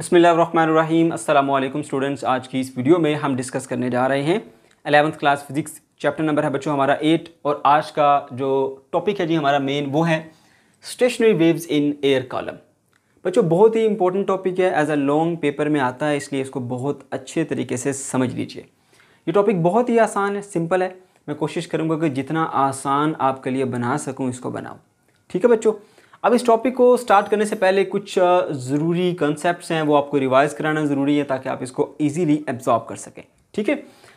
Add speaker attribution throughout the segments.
Speaker 1: बसमीम अल्लाम स्टूडेंट्स आज की इस वीडियो में हम डिस्कस करने जा रहे हैं eleventh class physics chapter number है बच्चों हमारा एट और आज का जो टॉपिक है जी हमारा मेन वो है stationary waves in air column बच्चों बहुत ही इंपॉर्टेंट टॉपिक है एज अ लॉन्ग पेपर में आता है इसलिए इसको बहुत अच्छे तरीके से समझ लीजिए ये टॉपिक बहुत ही आसान है सिंपल है मैं कोशिश करूँगा कि जितना आसान आपके लिए बना सकूँ इसको बनाऊँ ठीक है बच्चों अब इस टॉपिक को स्टार्ट करने से पहले कुछ ज़रूरी कंसेप्ट हैं वो आपको रिवाइज़ कराना ज़रूरी है ताकि आप इसको ईजीली एब्जॉर्ब कर सकें ठीक है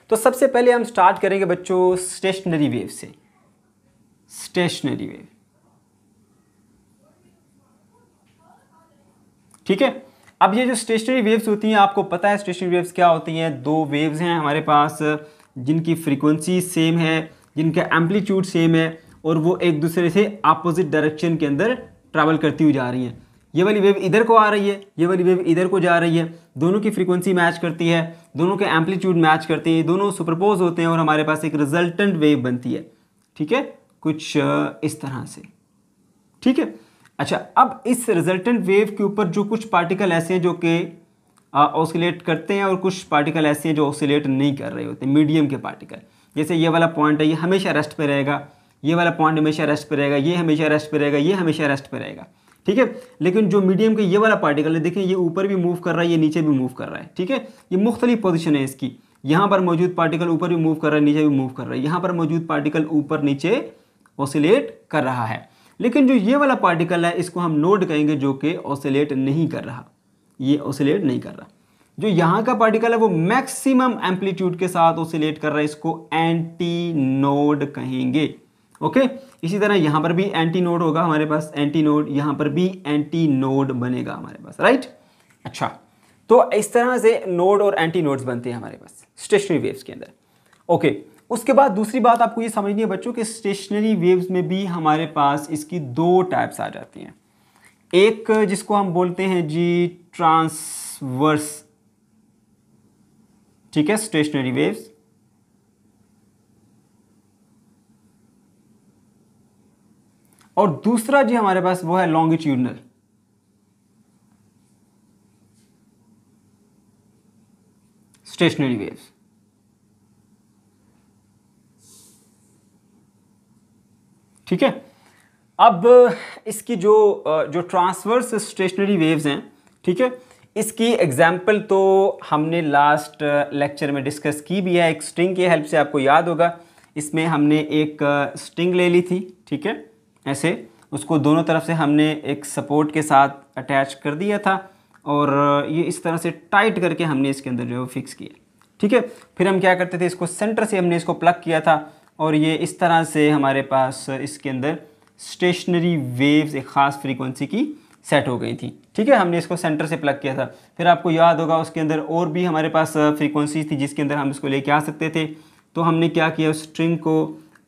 Speaker 1: तो सबसे पहले हम स्टार्ट करेंगे बच्चों स्टेशनरी वेव से स्टेशनरी वेव ठीक है अब ये जो स्टेशनरी वेव्स होती हैं आपको पता है स्टेशनरी वेव्स क्या होती हैं दो वेव्स हैं हमारे पास जिनकी फ्रीक्वेंसी सेम है जिनका एम्पलीट्यूड सेम है और वो एक दूसरे से अपोजिट डायरेक्शन के अंदर ट्रैवल करती हुई जा रही हैं ये वाली वेव इधर को आ रही है ये वाली वेव इधर को जा रही है दोनों की फ्रीक्वेंसी मैच करती है दोनों के एम्पलीट्यूड मैच करती है दोनों सुपरपोज होते हैं और हमारे पास एक रिजल्टेंट वेव बनती है ठीक है कुछ इस तरह से ठीक है अच्छा अब इस रिजल्टेंट वेव के ऊपर जो कुछ पार्टिकल ऐसे हैं जो कि ऑसिलेट करते हैं और कुछ पार्टिकल ऐसे हैं जो ऑसिलेट नहीं कर रहे होते मीडियम के पार्टिकल जैसे ये वाला पॉइंट है ये हमेशा रेस्ट पर रहेगा ये वाला पॉइंट हमेशा रेस्ट पर रहेगा ये हमेशा रेस्ट पर रहेगा ये हमेशा रेस्ट पर रहेगा ठीक है लेकिन जो मीडियम का ये वाला पार्टिकल है देखें ये ऊपर भी मूव कर रहा है ये नीचे भी मूव कर रहा है ठीक है ये मुख्तलिफ पोजिशन है इसकी यहाँ पर मौजूद पार्टिकल ऊपर भी मूव कर रहा है नीचे भी मूव कर रहा है यहाँ पर मौजूद पार्टिकल ऊपर नीचे ओसिलेट कर रहा है लेकिन जो ये वाला पार्टिकल है इसको हम नोड कहेंगे जो कि ऑसिलेट नहीं कर रहा ये ऑसिलेट नहीं कर रहा जो यहाँ का पार्टिकल है वो मैक्सिमम एम्पलीट्यूड के साथ ओसिलेट कर रहा है इसको एंटी नोड कहेंगे ओके इसी तरह यहां पर भी एंटी नोड होगा हमारे पास एंटी नोड यहां पर भी एंटी नोड बनेगा हमारे पास राइट अच्छा तो इस तरह से नोड और एंटी नोड्स बनते हैं हमारे पास स्टेशनरी वेव्स के अंदर ओके उसके बाद दूसरी बात आपको ये समझनी है बच्चों कि स्टेशनरी वेव्स में भी हमारे पास इसकी दो टाइप्स आ जाती हैं एक जिसको हम बोलते हैं जी ट्रांसवर्स ठीक है स्टेशनरी वेव्स और दूसरा जी हमारे पास वो है लॉन्गिट्यूडनल स्टेशनरी वेव्स ठीक है अब इसकी जो जो ट्रांसवर्स स्टेशनरी वेव्स हैं ठीक है इसकी एग्जाम्पल तो हमने लास्ट लेक्चर में डिस्कस की भी है एक स्ट्रिंग की हेल्प से आपको याद होगा इसमें हमने एक स्ट्रिंग ले ली थी ठीक है ऐसे उसको दोनों तरफ से हमने एक सपोर्ट के साथ अटैच कर दिया था और ये इस तरह से टाइट करके हमने इसके अंदर जो है फिक्स किया ठीक है फिर हम क्या करते थे इसको सेंटर से हमने इसको प्लग किया था और ये इस तरह से हमारे पास इसके अंदर स्टेशनरी वेव्स एक ख़ास फ्रीक्वेंसी की सेट हो गई थी ठीक है हमने इसको सेंटर से प्लग किया था फिर आपको याद होगा उसके अंदर और भी हमारे पास फ्रीक्वेंसी थी जिसके अंदर हम इसको लेके आ सकते थे तो हमने क्या किया उस स्ट्रिंग को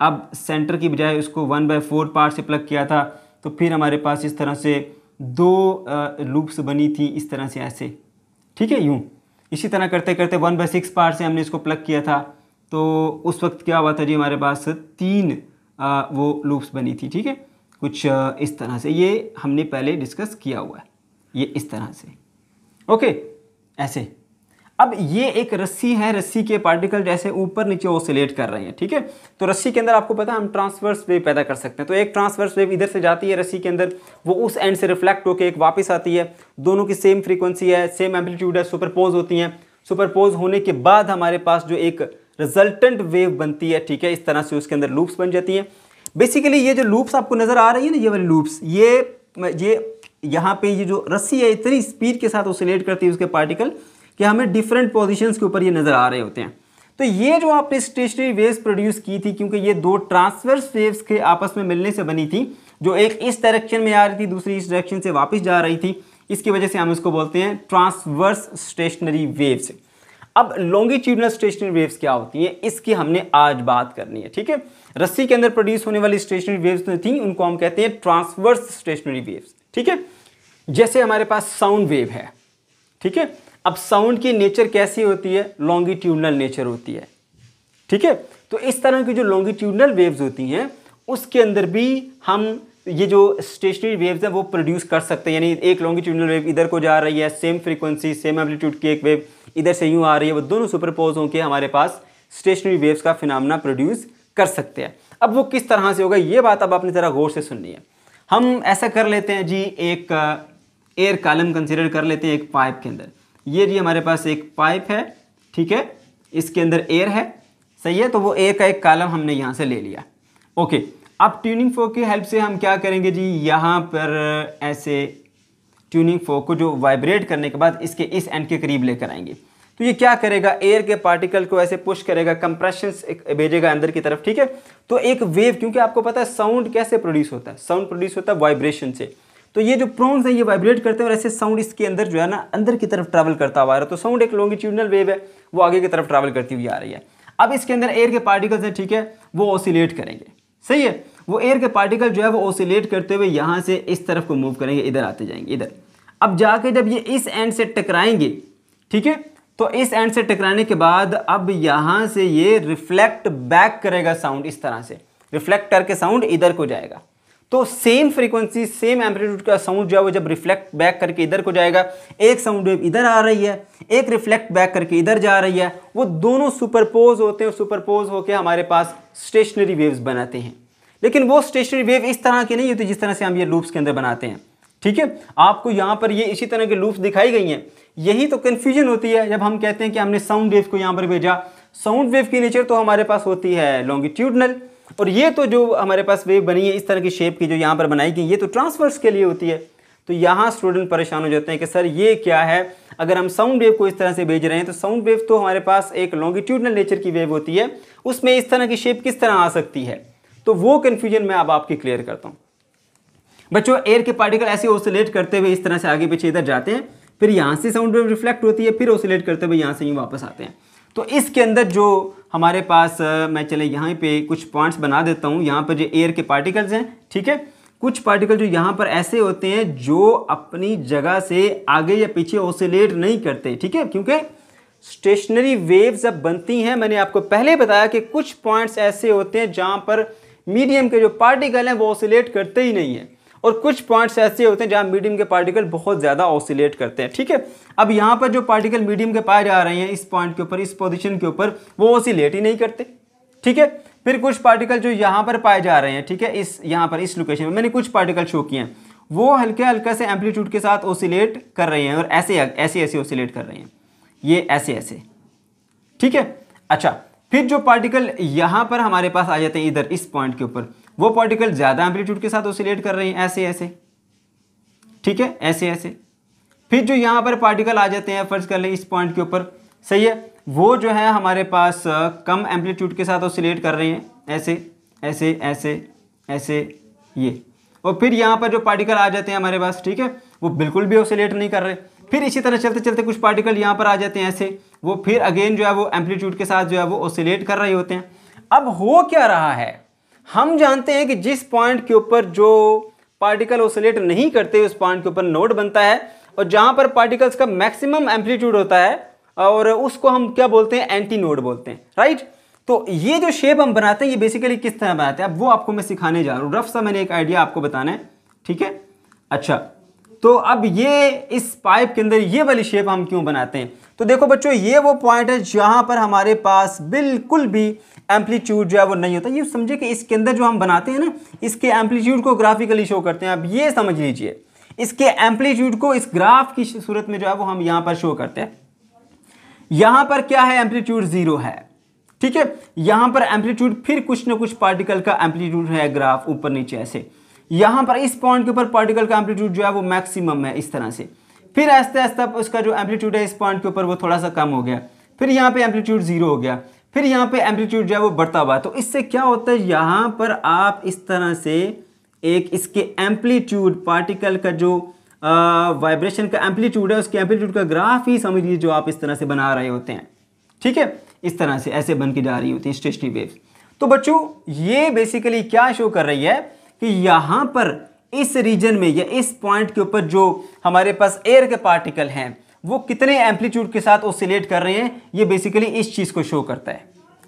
Speaker 1: अब सेंटर की बजाय उसको वन बाई फोर पार्ट से प्लग किया था तो फिर हमारे पास इस तरह से दो लूप्स बनी थी इस तरह से ऐसे ठीक है यूँ इसी तरह करते करते वन बाई सिक्स पार्ट से हमने इसको प्लग किया था तो उस वक्त क्या हुआ था जी हमारे पास तीन आ, वो लूप्स बनी थी ठीक है कुछ आ, इस तरह से ये हमने पहले डिस्कस किया हुआ है ये इस तरह से ओके ऐसे अब ये एक रस्सी है रस्सी के पार्टिकल जैसे ऊपर नीचे ओसिलेट कर रहे हैं ठीक है तो रस्सी के अंदर आपको पता है हम ट्रांसवर्स वेव पैदा कर सकते हैं तो एक ट्रांसवर्स वेव इधर से जाती है रस्सी के अंदर वो उस एंड से रिफ्लेक्ट होकर एक वापस आती है दोनों की सेम फ्रीक्वेंसी है सेम एम्पलीट्यूड है सुपरपोज होती हैं सुपरपोज होने के बाद हमारे पास जो एक रिजल्टेंट वेव बनती है ठीक है इस तरह से उसके अंदर लूप्स बन जाती हैं बेसिकली ये जो लूप्स आपको नज़र आ रही है ना ये वाली लूप्स ये ये यहाँ पे ये जो रस्सी है इतनी स्पीड के साथ ओसिलेट करती है उसके पार्टिकल कि हमें डिफरेंट पोजिशन के ऊपर ये नज़र आ रहे होते हैं तो ये जो आपने स्टेशनरी वेव्स प्रोड्यूस की थी क्योंकि ये दो ट्रांसवर्स वेव्स के आपस में मिलने से बनी थी जो एक इस डायरेक्शन में आ रही थी दूसरी इस डायरेक्शन से वापस जा रही थी इसकी वजह से हम इसको बोलते हैं ट्रांसवर्स स्टेशनरी वेव्स अब लॉन्गिट्यूडनल स्टेशनरी वेव्स क्या होती हैं इसकी हमने आज बात करनी है ठीक है रस्सी के अंदर प्रोड्यूस होने वाली स्टेशनरी वेव्स जो थी उनको हम कहते हैं ट्रांसवर्स स्टेशनरी वेव्स ठीक है जैसे हमारे पास साउंड वेव है ठीक है अब साउंड की नेचर कैसी होती है लॉन्गिट्यूडनल नेचर होती है ठीक है तो इस तरह की जो लॉन्गिट्यूडनल वेव्स होती हैं उसके अंदर भी हम ये जो स्टेशनरी वेव्स हैं वो प्रोड्यूस कर सकते हैं यानी एक लॉन्गिट्यूडनल वेव इधर को जा रही है सेम फ्रीक्वेंसी सेम एम्पलीट्यूड की एक वेव इधर से यूँ आ रही है वो दोनों सुपरपोज होकर हमारे पास स्टेशनरी वेव्स का फिनामना प्रोड्यूस कर सकते हैं अब वो किस तरह से होगा ये बात अब आपने ज़रा गौर से सुननी है हम ऐसा कर लेते हैं जी एक एयर कॉलम कंसिडर कर लेते हैं एक पाइप के अंदर ये रही हमारे पास एक पाइप है ठीक है इसके अंदर एयर है सही है तो वो एयर का एक कालम हमने यहाँ से ले लिया ओके अब ट्यूनिंग फोक की हेल्प से हम क्या करेंगे जी यहाँ पर ऐसे ट्यूनिंग फोक को जो वाइब्रेट करने के बाद इसके इस एंड के करीब लेकर आएंगे तो ये क्या करेगा एयर के पार्टिकल को ऐसे पुश करेगा कंप्रेशन भेजेगा अंदर की तरफ ठीक है तो एक वेव क्योंकि आपको पता है साउंड कैसे प्रोड्यूस होता है साउंड प्रोड्यूस होता है वाइब्रेशन से तो ये जो प्रॉन्स है ये वाइब्रेट करते हैं और ऐसे साउंड इसके अंदर जो है ना अंदर की तरफ ट्रैवल करता हुआ आ रहा है तो साउंड एक लॉन्गिट्यूडनल वेव है वो आगे की तरफ ट्रैवल करती हुई आ रही है अब इसके अंदर एयर के पार्टिकल्स हैं ठीक है वो ओसिलेट करेंगे सही है वो एयर के पार्टिकल जो है वो ओसिलेट करते हुए यहाँ से इस तरफ को मूव करेंगे इधर आते जाएंगे इधर अब जाके जब ये इस एंड से टकराएंगे ठीक है तो इस एंड से टकराने के बाद अब यहाँ से ये रिफ्लेक्ट बैक करेगा साउंड इस तरह से रिफ्लेक्ट करके साउंड इधर को जाएगा तो सेम फ्रीक्वेंसी सेम एम्पलीट्यूड का साउंड जो है वो जब रिफ्लेक्ट बैक करके इधर को जाएगा एक साउंड वेव इधर आ रही है एक रिफ्लेक्ट बैक करके इधर जा रही है वो दोनों सुपरपोज होते हैं सुपरपोज होकर हमारे पास स्टेशनरी वेव्स बनाते हैं लेकिन वो स्टेशनरी वेव इस तरह की नहीं होती जिस तरह से हम ये लूप्स के अंदर बनाते हैं ठीक है आपको यहाँ पर ये इसी तरह के लूप्स दिखाई गई हैं यही तो कन्फ्यूजन होती है जब हम कहते हैं कि हमने साउंड वेव को यहाँ पर भेजा साउंड वेव की नेचर तो हमारे पास होती है लॉन्गिट्यूडनल और ये तो जो हमारे पास वेव बनी है इस तरह की शेप की जो यहाँ पर बनाई गई ये तो ट्रांसवर्स के लिए होती है तो यहाँ स्टूडेंट परेशान हो जाते हैं कि सर ये क्या है अगर हम साउंड वेव को इस तरह से भेज रहे हैं तो साउंड वेव तो हमारे पास एक लॉन्गिट्यूडनल नेचर की वेव होती है उसमें इस तरह की शेप किस तरह आ सकती है तो वो कन्फ्यूजन मैं अब आपकी क्लियर करता हूँ बच्चों एयर के पार्टिकल ऐसे ओसिलेट करते हुए इस तरह से आगे पीछे इधर जाते हैं फिर यहाँ से साउंड वेव रिफ्लेक्ट होती है फिर ओसिलेट करते हुए यहाँ से ही वापस आते हैं तो इसके अंदर जो हमारे पास मैं चले यहाँ पे कुछ पॉइंट्स बना देता हूँ यहाँ पर जो एयर के पार्टिकल्स हैं ठीक है कुछ पार्टिकल जो यहाँ पर ऐसे होते हैं जो अपनी जगह से आगे या पीछे ओसिलेट नहीं करते ठीक है क्योंकि स्टेशनरी वेव जब बनती हैं मैंने आपको पहले बताया कि कुछ पॉइंट्स ऐसे होते हैं जहाँ पर मीडियम के जो पार्टिकल हैं वो ओसिलेट करते ही नहीं है और कुछ पॉइंट्स ऐसे होते हैं जहाँ मीडियम के पार्टिकल बहुत ज़्यादा ऑसिलेट करते हैं ठीक है अब यहाँ पर जो पार्टिकल मीडियम के पाए जा रहे हैं इस पॉइंट के ऊपर इस पोजिशन के ऊपर वो ऑसिलेट ही नहीं करते ठीक है फिर कुछ पार्टिकल जो यहाँ पर पाए जा रहे हैं ठीक है इस यहाँ पर इस लोकेशन में मैंने कुछ पार्टिकल शो किए हैं वो हल्के हल्के से एम्पलीट्यूड के साथ ओसिलेट कर रहे हैं और ऐसे ऐसे ऐसे ओसिलेट कर रहे हैं ये ऐसे ऐसे ठीक है अच्छा फिर जो पार्टिकल यहाँ पर हमारे पास आ जाते हैं इधर इस पॉइंट के ऊपर वो पार्टिकल ज़्यादा एम्पलीट्यूड के साथ ओसिलेट कर रहे हैं ऐसे ऐसे ठीक है ऐसे ऐसे फिर जो यहाँ पर पार्टिकल आ जाते हैं फर्ज कर लें इस पॉइंट के ऊपर सही है वो जो है हमारे पास कम एम्पलीट्यूड के साथ ओसिलेट कर रहे हैं ऐसे ऐसे ऐसे ऐसे ये और फिर यहाँ पर जो पार्टिकल आ जाते हैं हमारे पास ठीक है वो बिल्कुल भी ओसिलेट नहीं कर रहे फिर इसी तरह चलते चलते कुछ पार्टिकल यहाँ पर आ जाते हैं ऐसे वो फिर अगेन जो है वो एम्पलीट्यूड के साथ जो है वो ओसिलेट कर रहे होते हैं अब हो क्या रहा है हम जानते हैं कि जिस पॉइंट के ऊपर जो पार्टिकल ओसोलेट नहीं करते उस पॉइंट के ऊपर नोड बनता है और जहाँ पर पार्टिकल्स का मैक्सिमम एम्पलीट्यूड होता है और उसको हम क्या बोलते हैं एंटी नोड बोलते हैं राइट तो ये जो शेप हम बनाते हैं ये बेसिकली किस तरह बनाते हैं अब वो आपको मैं सिखाने जा रहा हूँ रफ सा मैंने एक आइडिया आपको बताना है ठीक है अच्छा तो अब ये इस पाइप के अंदर ये वाली शेप हम क्यों बनाते हैं तो देखो बच्चों ये वो पॉइंट है जहाँ पर हमारे पास बिल्कुल भी एम्पलीट्यूड जो है वो नहीं होता ये समझे कि इसके अंदर जो हम बनाते हैं ना इसके एम्पलीट्यूड को ग्राफिकली शो करते हैं आप ये समझ लीजिए इसके एम्पलीट्यूड को इस ग्राफ की सूरत में जो है वो हम यहाँ पर शो करते हैं यहाँ पर क्या है एम्पलीट्यूड ज़ीरो है ठीक है यहाँ पर एम्पलीट्यूड फिर कुछ ना कुछ पार्टिकल का एम्पलीट्यूड है ग्राफ ऊपर नीचे ऐसे यहां पर इस पॉइंट के ऊपर पार्टिकल का एम्पलीट्यूड जो है वो मैक्सिमम है इस तरह से फिर आस्ते आस्ते उसका जो एम्पलीट्यूड है इस पॉइंट के ऊपर वो थोड़ा सा कम हो गया फिर यहाँ पे एम्पलीट्यूड जीरो हो गया फिर यहाँ पे एम्पलीट्यूड जो है वो बढ़ता हुआ तो इससे क्या होता है यहाँ पर आप इस तरह से एक इसके एम्पलीट्यूड पार्टिकल का जो वाइब्रेशन का एम्पलीट्यूड है उसके एम्पलीट्यूड का ग्राफ ही समझ लीजिए जो आप इस तरह से बना रहे होते हैं ठीक है इस तरह से ऐसे बन के जा रही होती है स्टेशनरी वेव तो बच्चों ये बेसिकली क्या शो कर रही है कि यहाँ पर इस रीजन में या इस पॉइंट के ऊपर जो हमारे पास एयर के पार्टिकल हैं वो कितने एम्पलीट्यूड के साथ ओसिलेट कर रहे हैं ये बेसिकली इस चीज़ को शो करता है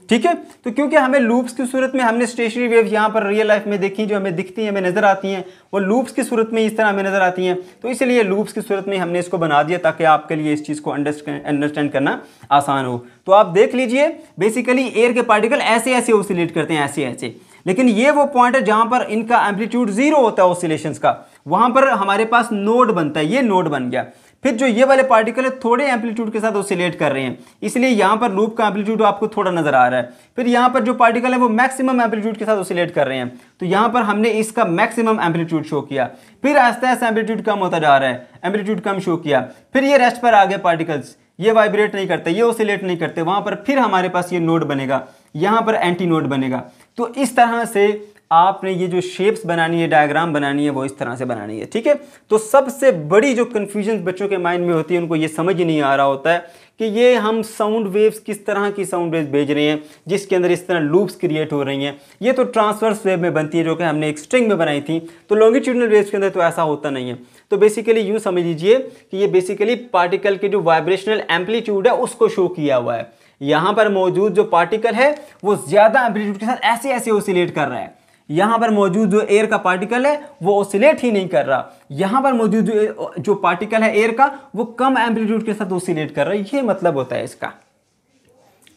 Speaker 1: ठीक है तो क्योंकि हमें लूप्स की सूरत में हमने स्टेशनरी वेव्स यहाँ पर रियल लाइफ में देखी जो हमें दिखती हैं हमें नज़र आती हैं वो लूप्स की सूरत में इस तरह हमें नज़र आती हैं तो इसलिए लूप्स की सूरत में हमने इसको बना दिया ताकि आपके लिए इस चीज़ को अंडरस्टैंड करना आसान हो तो आप देख लीजिए बेसिकली एयर के पार्टिकल ऐसे ऐसे ओसिलेट करते हैं ऐसे ऐसे लेकिन ये वो पॉइंट है जहां पर इनका एम्पलीट्यूड जीरो होता है ऑसिलेशन का वहां पर हमारे पास नोड बनता है ये नोड बन गया फिर जो ये वाले पार्टिकल है थोड़े एम्पलीट्यूड के साथ ओसिलेट कर रहे हैं इसलिए यहाँ पर लूप का एम्पलीट्यूड आपको थोड़ा नजर आ रहा है फिर यहाँ पर जो पार्टिकल है वो मैक्सिमम एम्पलीट्यूड के साथ ओसिलेट कर रहे हैं तो यहाँ पर हमने इसका मैक्सिमम एम्पलीट्यूड शो किया फिर आस्ते आस्ते एम्पलीट्यूड कम होता जा रहा है एम्पलीट्यूड कम शो किया फिर ये रेस्ट पर आ गए पार्टिकल्स ये वाइब्रेट नहीं करते ये ओसिलेट नहीं करते वहां पर फिर हमारे पास ये नोड बनेगा यहाँ पर एंटी नोड बनेगा तो इस तरह से आपने ये जो शेप्स बनानी है डायग्राम बनानी है वो इस तरह से बनानी है ठीक है तो सबसे बड़ी जो कन्फ्यूजन बच्चों के माइंड में होती है उनको ये समझ ही नहीं आ रहा होता है कि ये हम साउंड वेव्स किस तरह की साउंड वेव्स भेज रहे हैं जिसके अंदर इस तरह लूप्स क्रिएट हो रही हैं ये तो ट्रांसवर्स वेव में बनती है जो कि हमने एक स्ट्रिंग में बनाई थी तो लॉन्गिट्यूडनल वेव्स के अंदर तो ऐसा होता नहीं है तो बेसिकली यूँ समझ लीजिए कि ये बेसिकली पार्टिकल के जो वाइब्रेशनल एम्पलीट्यूड है उसको शो किया हुआ है यहां पर मौजूद जो पार्टिकल है वो ज़्यादा एम्पलीट्यूड के साथ ऐसे ऐसे ओसिलेट कर रहा है यहां पर मौजूद जो एयर का पार्टिकल है वो ओसिलेट ही नहीं कर रहा यहां पर मौजूद जो जो पार्टिकल है एयर का वो कम एम्पलीट्यूड के साथ ओसिलेट कर रहा है ये मतलब होता है इसका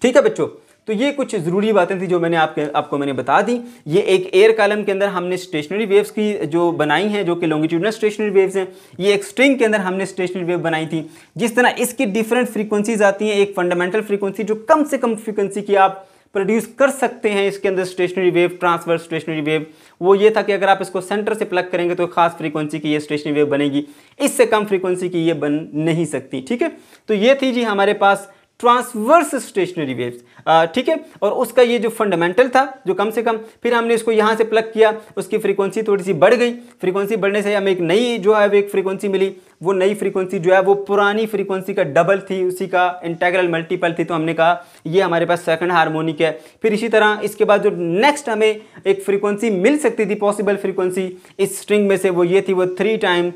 Speaker 1: ठीक है बच्चों तो ये कुछ ज़रूरी बातें थी जो मैंने आपके आपको मैंने बता दी ये एक एयर कॉलम के अंदर हमने स्टेशनरी वेव्स की जो बनाई हैं जो कि लॉन्गिट्यूडनल स्टेशनरी वेव्स हैं ये एक स्ट्रिंग के अंदर हमने स्टेशनरी वेव बनाई थी जिस तरह इसकी डिफरेंट फ्रीक्वेंसीज आती हैं एक फंडामेंटल फ्रीक्वेंसी जो कम से कम फ्रीक्वेंसी की आप प्रोड्यूस कर सकते हैं इसके अंदर stationary wave transfer stationary wave वो ये था कि अगर आप इसको सेंटर से प्लग करेंगे तो खास फ्रीक्वेंसी की ये स्टेशनरी वेव बनेगी इससे कम फ्रीक्वेंसी की ये बन नहीं सकती ठीक है तो ये थी जी हमारे पास ट्रांसवर्स स्टेशनरी वेव्स ठीक है और उसका ये जो फंडामेंटल था जो कम से कम फिर हमने इसको यहाँ से प्लग किया उसकी फ्रीक्वेंसी थोड़ी सी बढ़ गई फ्रीक्वेंसी बढ़ने से हमें एक नई जो है एक फ्रीक्वेंसी मिली वो नई फ्रीक्वेंसी जो है वो पुरानी फ्रीक्वेंसी का डबल थी उसी का इंटेग्रल मल्टीपल थी तो हमने कहा ये हमारे पास सेकंड हार्मोनिक है फिर इसी तरह इसके बाद जो नेक्स्ट हमें एक फ्रीक्वेंसी मिल सकती थी पॉसिबल फ्रीक्वेंसी इस स्ट्रिंग में से वो ये थी वो थ्री टाइम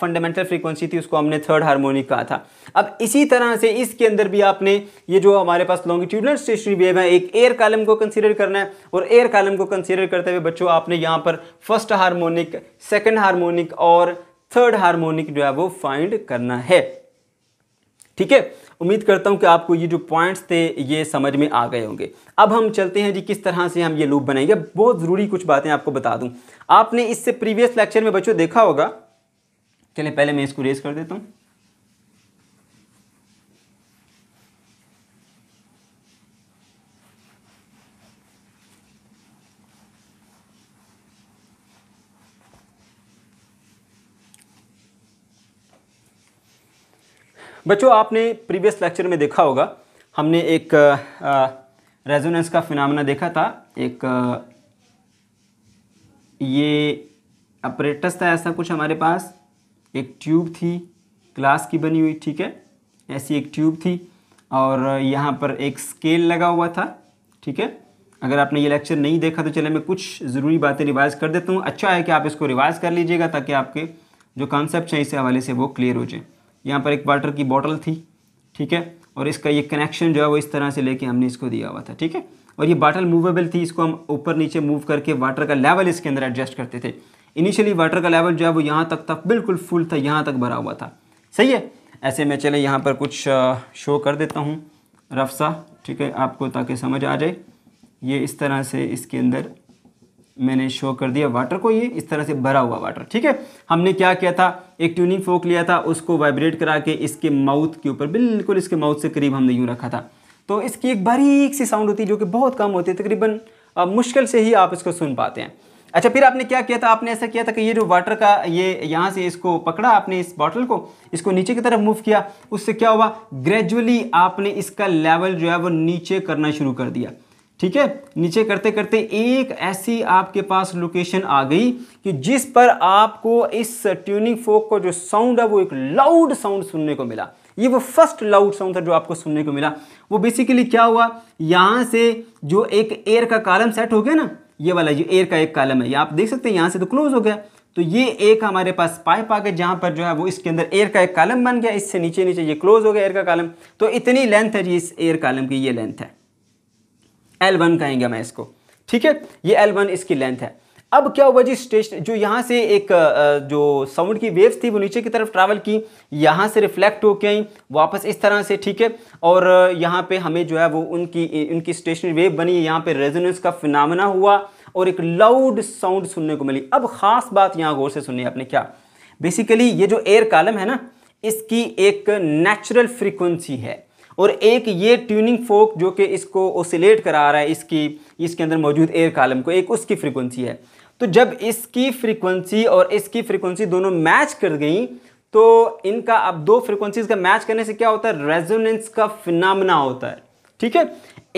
Speaker 1: फंडामेंटल फ्रीक्वेंसी थी उसको हमने थर्ड हारमोनिक कहा था अब इसी तरह से इसके अंदर भी आपने ये जो हमारे पास लॉन्गिट्यूडनल स्टेशनरी वेव है एक एयर कॉलम को कंसिडर करना है और एयर कालम को कंसिडर करते हुए बच्चों आपने यहाँ पर फर्स्ट हारमोनिक सेकेंड हारमोनिक और थर्ड हार्मोनिक जो है वो फाइंड करना है ठीक है उम्मीद करता हूं कि आपको ये जो पॉइंट्स थे ये समझ में आ गए होंगे अब हम चलते हैं जी किस तरह से हम ये लूप बनाएंगे बहुत ज़रूरी कुछ बातें आपको बता दूं आपने इससे प्रीवियस लेक्चर में बच्चों देखा होगा चलिए पहले मैं इसको रेस कर देता हूं बच्चों आपने प्रीवियस लेक्चर में देखा होगा हमने एक रेजोनेंस का फिनमना देखा था एक ये अपरेटस था ऐसा कुछ हमारे पास एक ट्यूब थी ग्लास की बनी हुई ठीक है ऐसी एक ट्यूब थी और यहाँ पर एक स्केल लगा हुआ था ठीक है अगर आपने ये लेक्चर नहीं देखा तो चले मैं कुछ ज़रूरी बातें रिवाइज कर देता हूँ अच्छा है कि आप इसको रिवाइज कर लीजिएगा ताकि आपके जो कॉन्सेप्ट हैं इस हवाले से वो क्लियर हो जाए यहाँ पर एक वाटर की बॉटल थी ठीक है और इसका ये कनेक्शन जो है वो इस तरह से लेके हमने इसको दिया हुआ था ठीक है और ये बाटल मूवेबल थी इसको हम ऊपर नीचे मूव करके वाटर का लेवल इसके अंदर एडजस्ट करते थे इनिशियली वाटर का लेवल जो है वो यहाँ तक था बिल्कुल फुल था यहाँ तक भरा हुआ था सही है ऐसे में चले यहाँ पर कुछ शो कर देता हूँ रफ़्सा ठीक है आपको ताकि समझ आ जाए ये इस तरह से इसके अंदर मैंने शो कर दिया वाटर को ये इस तरह से भरा हुआ वाटर ठीक है हमने क्या किया था एक ट्यूनिंग फोक लिया था उसको वाइब्रेट करा के इसके माउथ के ऊपर बिल्कुल इसके माउथ से करीब हमने यूँ रखा था तो इसकी एक बारीक सी साउंड होती है जो कि बहुत कम होती है तकरीबन मुश्किल से ही आप इसको सुन पाते हैं अच्छा फिर आपने क्या किया था आपने ऐसा किया था कि ये जो वाटर का ये यहाँ से इसको पकड़ा आपने इस बॉटल को इसको नीचे की तरफ मूव किया उससे क्या हुआ ग्रेजुअली आपने इसका लेवल जो है वो नीचे करना शुरू कर दिया ठीक है नीचे करते करते एक ऐसी आपके पास लोकेशन आ गई कि जिस पर आपको इस ट्यूनिंग फोक का जो साउंड है वो एक लाउड साउंड सुनने को मिला ये वो फर्स्ट लाउड साउंड था जो आपको सुनने को मिला वो बेसिकली क्या हुआ यहाँ से जो एक एयर का कालम सेट हो गया ना ये वाला जो एयर का एक कालम है ये आप देख सकते हैं यहाँ से तो क्लोज हो गया तो ये एक हमारे पास पाइप आ गया जहाँ पर जो है वो इसके अंदर एयर का एक कालम बन गया इससे नीचे नीचे ये क्लोज हो गया एयर का कालम तो इतनी लेंथ है जी इस एयर कालम की ये लेंथ है एल वन कहेंगे मैं इसको ठीक है ये एल वन इसकी लेंथ है अब क्या हुआ जी स्टेशन जो यहाँ से एक जो साउंड की वेव्स थी वो नीचे की तरफ ट्रैवल की यहाँ से रिफ्लेक्ट हो के आई वापस इस तरह से ठीक है और यहाँ पे हमें जो है वो उनकी उनकी स्टेशनरी वेव बनी यहाँ पे रेजोनेंस का फिनामना हुआ और एक लाउड साउंड सुनने को मिली अब ख़ास बात यहाँ गौर से सुनिए आपने क्या बेसिकली ये जो एयर कालम है ना इसकी एक नेचुरल फ्रिक्वेंसी है और एक ये ट्यूनिंग फोक जो कि इसको ओसिलेट करा रहा है इसकी इसके अंदर मौजूद एयर कॉलम को एक उसकी फ्रीक्वेंसी है तो जब इसकी फ्रीक्वेंसी और इसकी फ्रीक्वेंसी दोनों मैच कर गई तो इनका अब दो फ्रीक्वेंसीज का मैच करने से क्या होता है रेजोनेंस का फिनमना होता है ठीक है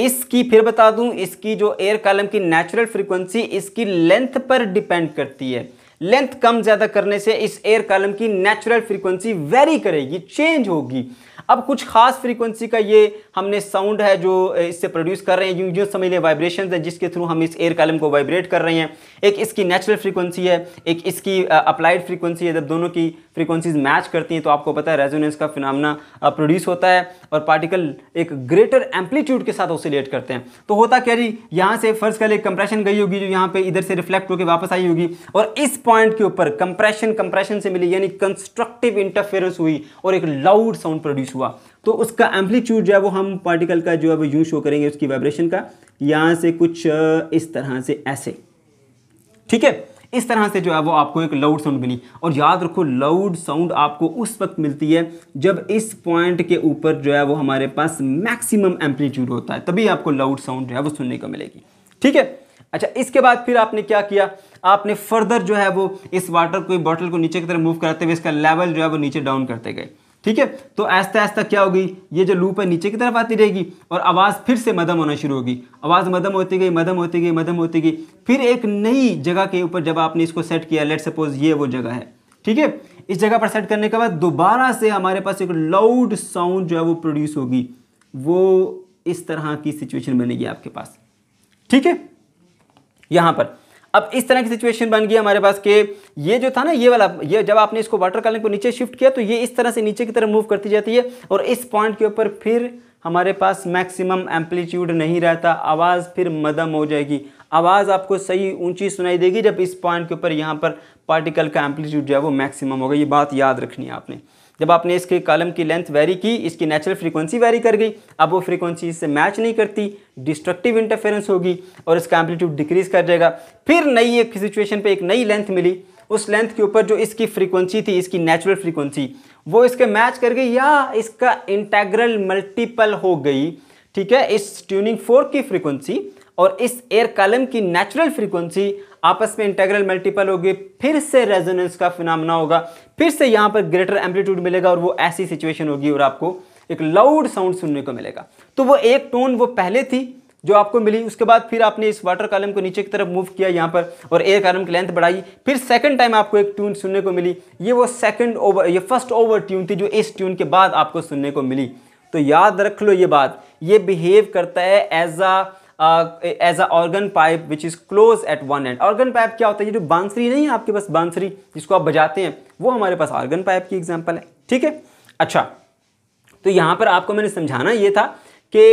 Speaker 1: इसकी फिर बता दूं इसकी जो एयर कॉलम की नेचुरल फ्रीक्वेंसी इसकी लेंथ पर डिपेंड करती है लेंथ कम ज़्यादा करने से इस एयर कॉलम की नेचुरल फ्रीक्वेंसी वेरी करेगी चेंज होगी अब कुछ खास फ्रीक्वेंसी का ये हमने साउंड है जो इससे प्रोड्यूस कर रहे हैं यूं समझ लें वाइब्रेशन है जिसके थ्रू हम इस एयर कॉलम को वाइब्रेट कर रहे हैं एक इसकी नेचुरल फ्रीक्वेंसी है एक इसकी अप्लाइड फ्रीक्वेंसी है जब दोनों की फ्रीक्वेंसीज मैच करती हैं तो आपको पता है रेजोनेंस का फिनमना प्रोड्यूस होता है और पार्टिकल एक ग्रेटर एम्पलीट्यूड के साथ ओसिलेट करते हैं तो होता क्या जी यहाँ से फर्स्ट कल एक कंप्रेशन गई होगी जो यहाँ पे इधर से रिफ्लेक्ट होकर वापस आई होगी और इस पॉइंट के ऊपर कंप्रेशन कंप्रेशन से मिली यानी कंस्ट्रक्टिव इंटरफेरेंस हुई और एक लाउड साउंड प्रोड्यूस डिमिनिश हुआ तो उसका एम्पलीट्यूड जो है वो हम पार्टिकल का जो है वो यूँ शो करेंगे उसकी वाइब्रेशन का यहाँ से कुछ इस तरह से ऐसे ठीक है इस तरह से जो है वो आपको एक लाउड साउंड मिली और याद रखो लाउड साउंड आपको उस वक्त मिलती है जब इस पॉइंट के ऊपर जो है वो हमारे पास मैक्सिमम एम्पलीट्यूड होता है तभी आपको लाउड साउंड जो है वो सुनने को मिलेगी ठीक है अच्छा इसके बाद फिर आपने क्या किया आपने फर्दर जो है वो इस वाटर को बॉटल को नीचे की तरफ मूव कराते हुए इसका लेवल जो है वो नीचे डाउन करते गए ठीक है तो ऐसा ऐसा क्या होगी ये जो लूप है नीचे की तरफ आती रहेगी और आवाज़ फिर से मदम होना शुरू होगी आवाज़ मदम होती गई मदम होती गई मदम होती गई फिर एक नई जगह के ऊपर जब आपने इसको सेट किया लेट सपोज ये वो जगह है ठीक है इस जगह पर सेट करने के बाद दोबारा से हमारे पास एक लाउड साउंड जो है वो प्रोड्यूस होगी वो इस तरह की सिचुएशन बनेगी आपके पास ठीक है यहाँ पर अब इस तरह की सिचुएशन बन गई हमारे पास कि ये जो था ना ये वाला ये जब आपने इसको वाटर कलर को नीचे शिफ्ट किया तो ये इस तरह से नीचे की तरफ मूव करती जाती है और इस पॉइंट के ऊपर फिर हमारे पास मैक्सिमम एम्पलीट्यूड नहीं रहता आवाज़ फिर मदम हो जाएगी आवाज़ आपको सही ऊंची सुनाई देगी जब इस पॉइंट के ऊपर यहाँ पर पार्टिकल का एम्पलीट्यूड जो है वो मैक्सिमम होगा ये बात याद रखनी है आपने जब आपने इसके कॉलम की लेंथ वेरी की इसकी नेचुरल फ्रीक्वेंसी वेरी कर गई अब वो फ्रीक्वेंसी इससे मैच नहीं करती डिस्ट्रक्टिव इंटरफेरेंस होगी और इसका एम्पलीट्यूड डिक्रीज कर जाएगा फिर नई एक सिचुएशन पे एक नई लेंथ मिली उस लेंथ के ऊपर जो इसकी फ्रीक्वेंसी थी इसकी नेचुरल फ्रीक्वेंसी वो इसके मैच कर गई या इसका इंटेग्रल मल्टीपल हो गई ठीक है इस ट्यूनिंग फोर्क की फ्रीक्वेंसी और इस एयर कॉलम की नेचुरल फ्रीक्वेंसी आपस में इंटेग्रल मल्टीपल होगी फिर से रेजोनेंस का फिनामना होगा फिर से यहाँ पर ग्रेटर एम्पलीट्यूड मिलेगा और वो ऐसी सिचुएशन होगी और आपको एक लाउड साउंड सुनने को मिलेगा तो वो एक टोन वो पहले थी जो आपको मिली उसके बाद फिर आपने इस वाटर कॉलम को नीचे की तरफ मूव किया यहाँ पर और एयर कॉलम की लेंथ बढ़ाई फिर सेकंड टाइम आपको एक ट्यून सुनने को मिली ये वो सेकंड ओवर ये फर्स्ट ओवर ट्यून थी जो इस ट्यून के बाद आपको सुनने को मिली तो याद रख लो ये बात ये बिहेव करता है as a as a organ pipe which is close at one end organ pipe क्या होता है ये जो बांसुरी नहीं है आपके पास बांसुरी जिसको आप बजाते हैं वो हमारे पास ऑर्गन पाइप की एग्जाम्पल है ठीक है अच्छा तो यहाँ पर आपको मैंने समझाना ये था कि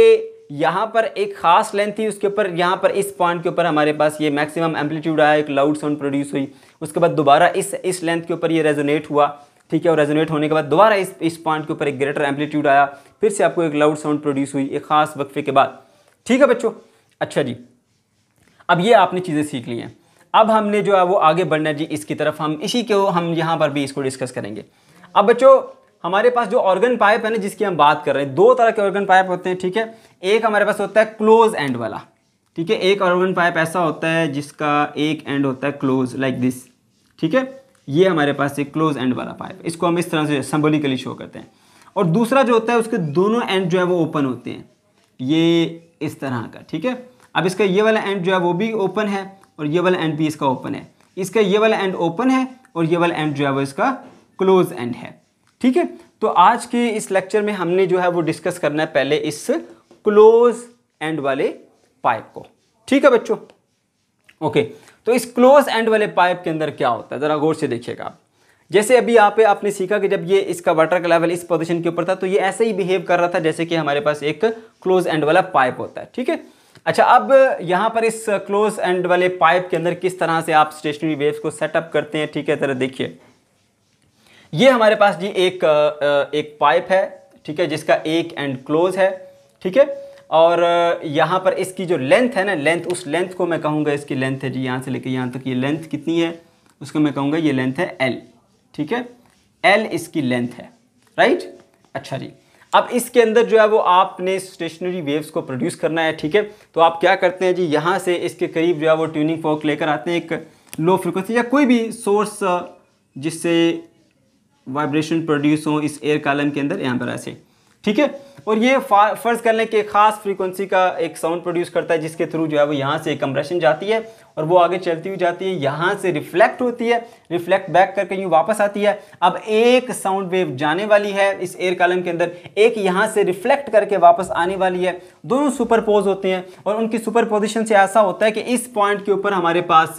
Speaker 1: यहाँ पर एक ख़ास लेंथ थी उसके ऊपर यहाँ पर इस पॉइंट के ऊपर हमारे पास ये मैक्सिमम एम्पलीट्यूड आया एक लाउड साउंड प्रोड्यूस हुई उसके बाद दोबारा इस इस लेंथ के ऊपर ये रेजोनेट हुआ ठीक है और रेजोनेट होने के बाद दोबारा इस इस पॉइंट के ऊपर एक ग्रेटर एम्पलीट्यूड आया फिर से आपको एक लाउड साउंड प्रोड्यूस हुई एक ख़ास वक्फे के बाद ठीक है बच्चों अच्छा जी अब ये आपने चीज़ें सीख ली हैं अब हमने जो है वो आगे बढ़ना जी इसकी तरफ हम इसी को हम यहाँ पर भी इसको डिस्कस करेंगे अब बच्चों हमारे पास जो ऑर्गन पाइप है ना जिसकी हम बात कर रहे हैं दो तरह के ऑर्गन पाइप होते हैं ठीक है एक हमारे पास होता है क्लोज एंड वाला ठीक है एक ऑर्गन पाइप ऐसा होता है जिसका एक एंड होता है क्लोज लाइक दिस ठीक है ये हमारे पास एक क्लोज एंड वाला पाइप इसको हम इस तरह से सम्बोलिकली शो करते हैं और दूसरा जो होता है उसके दोनों एंड जो है वो ओपन होते हैं ये इस तरह का ठीक है अब इसका ये वाला एंड जो है वो भी ओपन है और ये वाला एंड भी इसका ओपन है इसका ये वाला एंड ओपन है और ये वाला एंड जो है वो इसका क्लोज एंड है ठीक है तो आज के इस लेक्चर में हमने जो है वो डिस्कस करना है पहले इस क्लोज एंड वाले पाइप को ठीक है बच्चों ओके तो इस क्लोज एंड वाले पाइप के अंदर क्या होता है ज़रा गौर से देखिएगा आप जैसे अभी यहाँ पे आपने सीखा कि जब ये इसका वाटर का लेवल इस पोजिशन के ऊपर था तो ये ऐसे ही बिहेव कर रहा था जैसे कि हमारे पास एक क्लोज एंड वाला पाइप होता है ठीक है अच्छा अब यहाँ पर इस क्लोज एंड वाले पाइप के अंदर किस तरह से आप स्टेशनरी वेव्स को सेटअप करते हैं ठीक है तरह देखिए ये हमारे पास जी एक एक पाइप है ठीक है जिसका एक एंड क्लोज है ठीक है और यहाँ पर इसकी जो लेंथ है ना लेंथ उस लेंथ को मैं कहूँगा इसकी लेंथ है जी यहाँ से लेकर यहाँ तक तो ये लेंथ कितनी है उसको मैं कहूँगा ये लेंथ है एल ठीक है एल इसकी लेंथ है राइट अच्छा जी अब इसके अंदर जो है वो आपने स्टेशनरी वेव्स को प्रोड्यूस करना है ठीक है तो आप क्या करते हैं जी यहाँ से इसके करीब जो है वो ट्यूनिंग फोक लेकर आते हैं एक लो फ्रिक्वेंसी या कोई भी सोर्स uh, जिससे वाइब्रेशन प्रोड्यूस हो इस एयर कॉलम के अंदर यहाँ पर ऐसे ठीक है और ये फ़र्ज़ कर लें कि ख़ास फ्रीक्वेंसी का एक साउंड प्रोड्यूस करता है जिसके थ्रू जो है वो यहाँ से कंप्रेशन जाती है और वो आगे चलती हुई जाती है यहाँ से रिफ्लेक्ट होती है रिफ्लेक्ट बैक करके यूँ वापस आती है अब एक साउंड वेव जाने वाली है इस एयर कॉलम के अंदर एक यहाँ से रिफ्लेक्ट करके वापस आने वाली है दोनों सुपरपोज होते हैं और उनकी सुपरपोजिशन से ऐसा होता है कि इस पॉइंट के ऊपर हमारे पास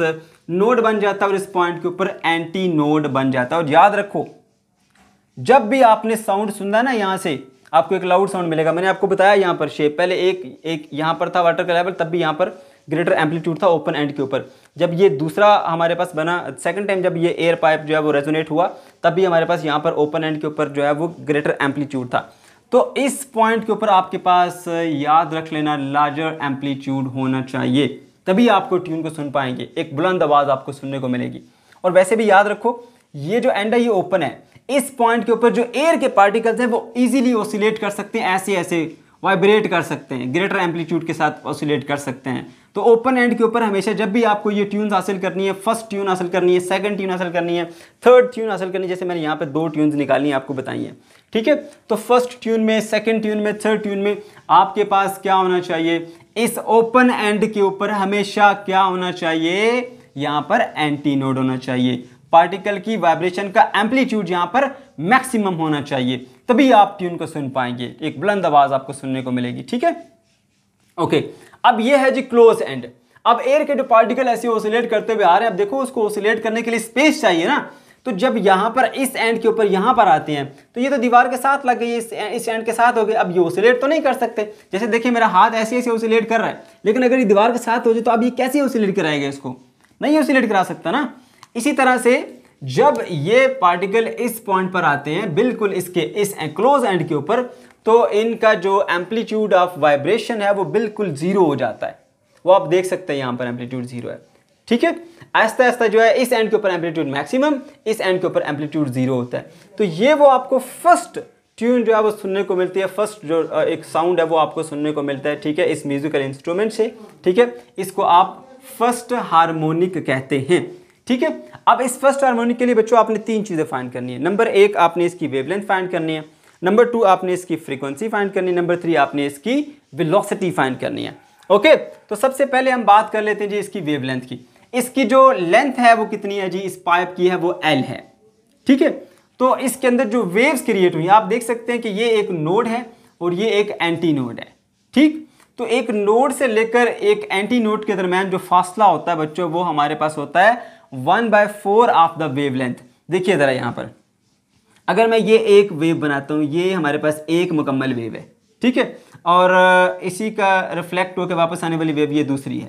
Speaker 1: नोड बन जाता है और इस पॉइंट के ऊपर एंटी नोड बन जाता है और याद रखो जब भी आपने साउंड सुना ना यहाँ से आपको एक लाउड साउंड मिलेगा मैंने आपको बताया यहाँ पर शेप पहले एक एक यहाँ पर था वाटर का लेवल तब भी यहाँ पर ग्रेटर एम्पलीट्यूड था ओपन एंड के ऊपर जब ये दूसरा हमारे पास बना सेकंड टाइम जब ये एयर पाइप जो है वो रेजोनेट हुआ तब भी हमारे पास यहाँ पर ओपन एंड के ऊपर जो है वो ग्रेटर एम्पलीट्यूड था तो इस पॉइंट के ऊपर आपके पास याद रख लेना लार्जर एम्पलीट्यूड होना चाहिए तभी आपको ट्यून को सुन पाएंगे एक बुलंद आवाज़ आपको सुनने को मिलेगी और वैसे भी याद रखो ये जो एंड है ये ओपन है इस पॉइंट के ऊपर जो एयर के पार्टिकल्स हैं वो इजीली ओसिलेट कर सकते हैं ऐसे ऐसे वाइब्रेट कर सकते हैं ग्रेटर एम्पलीट्यूड के साथ ऑसिलेट कर सकते हैं तो ओपन एंड के ऊपर हमेशा जब भी आपको ये ट्यून्स हासिल करनी है फर्स्ट ट्यून हासिल करनी है सेकंड ट्यून हासिल करनी है थर्ड ट्यून हासिल करनी है जैसे मैंने यहाँ पे दो ट्यून्स निकाली हैं आपको बताई हैं ठीक है तो फर्स्ट ट्यून में सेकंड ट्यून में थर्ड ट्यून में आपके पास क्या होना चाहिए इस ओपन एंड के ऊपर हमेशा क्या होना चाहिए यहाँ पर एंटी नोड होना चाहिए पार्टिकल की वाइब्रेशन का एम्पलीट्यूड यहाँ पर मैक्सिमम होना चाहिए तभी आप ट्यून को सुन पाएंगे एक बुलंद आवाज़ आपको सुनने को मिलेगी ठीक है ओके अब ये है जी क्लोज एंड अब एयर के जो पार्टिकल ऐसे ओसिलेट करते हुए आ रहे हैं अब देखो उसको ओसिलेट करने के लिए स्पेस चाहिए ना तो जब यहां पर इस एंड के ऊपर यहां पर आते हैं तो ये तो दीवार के साथ लग गई इस एंड के साथ हो गए अब ये ओसिलेट तो नहीं कर सकते जैसे देखिए मेरा हाथ ऐसे ऐसे ओसिलेट कर रहा है लेकिन अगर ये दीवार के साथ हो जाए तो अब ये कैसे ओसिलेट कराएगा इसको नहीं ओसिलेट करा सकता ना इसी तरह से जब ये पार्टिकल इस पॉइंट पर आते हैं बिल्कुल इसके इस क्लोज एंड के ऊपर तो इनका जो एम्पलीट्यूड ऑफ वाइब्रेशन है वो बिल्कुल ज़ीरो हो जाता है वो आप देख सकते हैं यहाँ पर एम्पलीट्यूड ज़ीरो है ठीक है ऐसा ऐसा जो है इस एंड के ऊपर एम्पलीट्यूड मैक्सिमम इस एंड के ऊपर एम्पलीट्यूड ज़ीरो होता है तो ये वो आपको फर्स्ट ट्यून जो है वो सुनने को मिलती है फर्स्ट जो एक साउंड है वो आपको सुनने को मिलता है ठीक है इस म्यूजिकल इंस्ट्रूमेंट से ठीक है इसको आप फर्स्ट हारमोनिक कहते हैं ठीक है अब इस फर्स्ट हारमोनिक के लिए बच्चों आपने तीन चीज़ें फाइंड करनी है नंबर एक आपने इसकी वेवलेंथ फाइंड करनी है नंबर टू आपने इसकी फ्रीक्वेंसी फाइंड करनी है नंबर थ्री आपने इसकी वेलोसिटी फाइंड करनी है ओके तो सबसे पहले हम बात कर लेते हैं जी इसकी वेव की इसकी जो लेंथ है वो कितनी है जी इस पाइप की है वो एल है ठीक है तो इसके अंदर जो वेव्स क्रिएट हुई आप देख सकते हैं कि ये एक नोड है और ये एक एंटी नोड है ठीक तो एक नोड से लेकर एक एंटी नोड के दरमियान जो फासला होता है बच्चों वो हमारे पास होता है one by four of the wavelength देखिए ज़रा यहाँ पर अगर मैं ये एक वेव बनाता हूँ ये हमारे पास एक मुकम्मल वेव है ठीक है और इसी का रिफ्लेक्ट होकर वापस आने वाली वेव ये दूसरी है